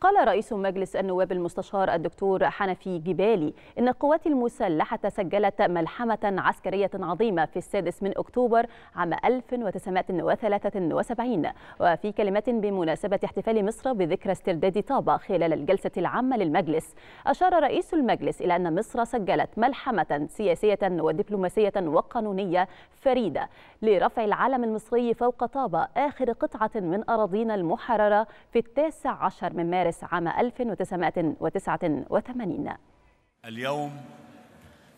قال رئيس مجلس النواب المستشار الدكتور حنفي جبالي إن القوات المسلحة سجلت ملحمة عسكرية عظيمة في السادس من أكتوبر عام 1973 وفي كلمة بمناسبة احتفال مصر بذكرى استرداد طابة خلال الجلسة العامة للمجلس أشار رئيس المجلس إلى أن مصر سجلت ملحمة سياسية ودبلوماسية وقانونية فريدة لرفع العلم المصري فوق طابة آخر قطعة من أراضينا المحررة في التاسع عشر من مارس مارس عام 1989 اليوم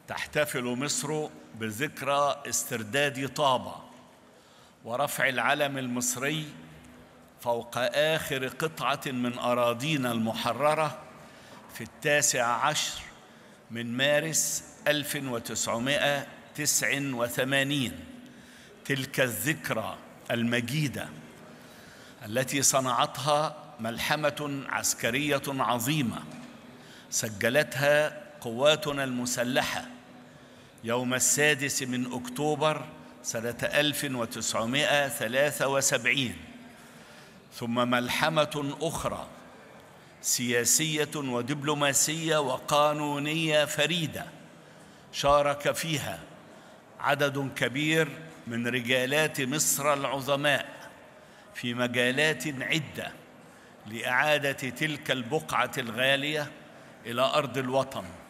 تحتفل مصر بذكرى استرداد طابة ورفع العلم المصري فوق آخر قطعة من أراضينا المحررة في التاسع عشر من مارس 1989 تلك الذكرى المجيدة التي صنعتها ملحمة عسكرية عظيمة سجلتها قواتنا المسلحة يوم السادس من أكتوبر سنة 1973 ثم ملحمة أخرى سياسية ودبلوماسية وقانونية فريدة شارك فيها عدد كبير من رجالات مصر العظماء في مجالات عده لإعادة تلك البقعة الغالية إلى أرض الوطن